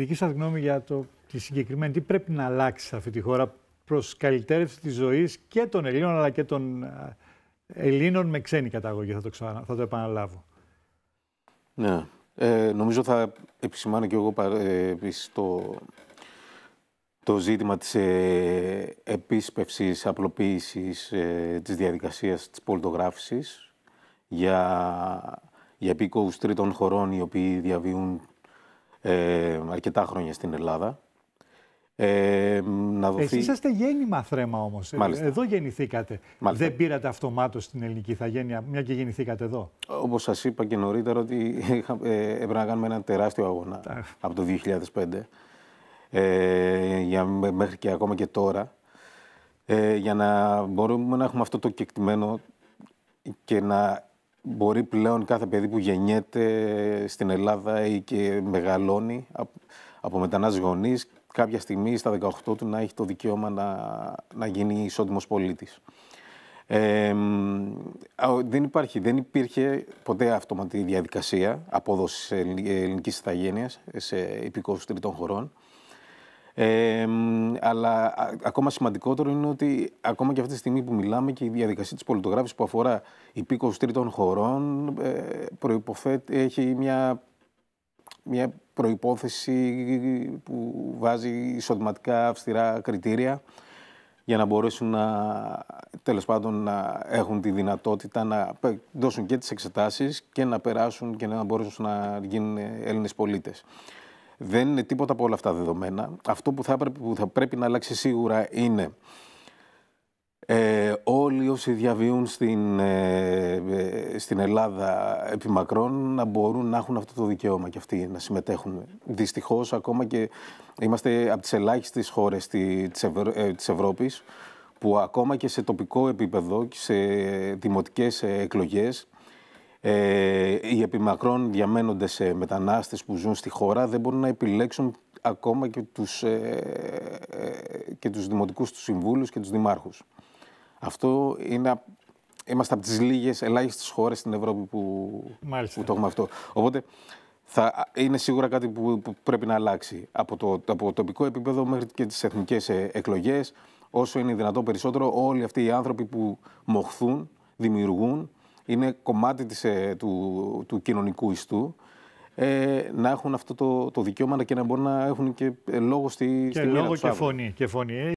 δική σας γνώμη για το, τη συγκεκριμένη, τι πρέπει να αλλάξει σε αυτή τη χώρα προς καλυτέρευση της ζωής και των Ελλήνων αλλά και των ε, Ελλήνων με ξένη καταγωγή, θα το, θα το επαναλάβω. Ναι. Ε, νομίζω θα επισημάνω και εγώ ε, επίσης το, το ζήτημα της ε, επίσπευσης, απλοποίησης ε, της διαδικασίας της πολιτογράφησης για, για επίκοους τρίτων χωρών οι οποίοι διαβιούν ε, αρκετά χρόνια στην Ελλάδα. Ε, να Εσείς είσαστε γέννημα θρέμα όμως. Ε, Μάλιστα. Εδώ γεννηθήκατε. Μάλιστα. Δεν πήρατε αυτομάτως την ελληνική ηθαγένεια, μια και γεννηθήκατε εδώ. Όπως σας είπα και νωρίτερα ότι ε, έπρεπε να κάνουμε ένα τεράστιο αγώνα από το 2005 ε, για, μέχρι και ακόμα και τώρα ε, για να μπορούμε να έχουμε αυτό το κεκτημένο και να μπορεί πλέον κάθε παιδί που γεννιέται στην Ελλάδα ή και μεγαλώνει από μετανάστες γονείς κάποια στιγμή στα 18 του να έχει το δικαίωμα να, να γίνει ισότιμος πολίτης. δεν, υπάρχει, δεν υπήρχε ποτέ αυτόματη διαδικασία αποδόσης ε, ελληνικής ηθαγένειας σε υπηκόους τρίτων χωρών αλλά ακόμα σημαντικότερο είναι ότι ακόμα και αυτή τη στιγμή που μιλάμε και η διαδικασία της πολιτογράφησης που αφορά υπήκοους τρίτων χωρών ε, προϋποθέτει, έχει μια, μια προϋπόθεση που βάζει εισοδηματικά αυστηρά κριτήρια για να μπορέσουν να, τέλος να έχουν τη δυνατότητα να δώσουν και τις εξετάσεις και να περάσουν και να μπορέσουν να γίνουν Έλληνες πολίτες. Δεν είναι τίποτα από όλα αυτά δεδομένα. Αυτό που θα, πρέπει, που θα πρέπει να αλλάξει σίγουρα είναι ε, όλοι όσοι διαβιούν στην, ε, ε, στην Ελλάδα επιμακρών να μπορούν να έχουν αυτό το δικαίωμα και αυτοί να συμμετέχουν. Δυστυχώς ακόμα και είμαστε από τις ελάχιστες χώρες της, Ευρω... Ε, της Ευρώπης που ακόμα και σε τοπικό επίπεδο και σε δημοτικές εκλογές ε, οι επιμακρών διαμένοντες μετανάστες που ζουν στη χώρα δεν μπορούν να επιλέξουν ακόμα και τους, ε, ε, και τους δημοτικούς τους συμβούλους και τους δημάρχους. Αυτό είναι είμαστε από τις λίγες ελάχιστες χώρες στην Ευρώπη που, που το έχουμε αυτό. Οπότε θα είναι σίγουρα κάτι που, πρέπει να αλλάξει από το, από το τοπικό επίπεδο μέχρι και τις εθνικές ε, εκλογές. Όσο είναι δυνατό περισσότερο όλοι αυτοί οι άνθρωποι που μοχθούν, δημιουργούν είναι κομμάτι της, ε, του, του κοινωνικού ιστού ε, να έχουν αυτό το, το δικαίωμα και να μπορούν να έχουν και ε, λόγο στη, και στη λόγο και φωνή, και φωνή.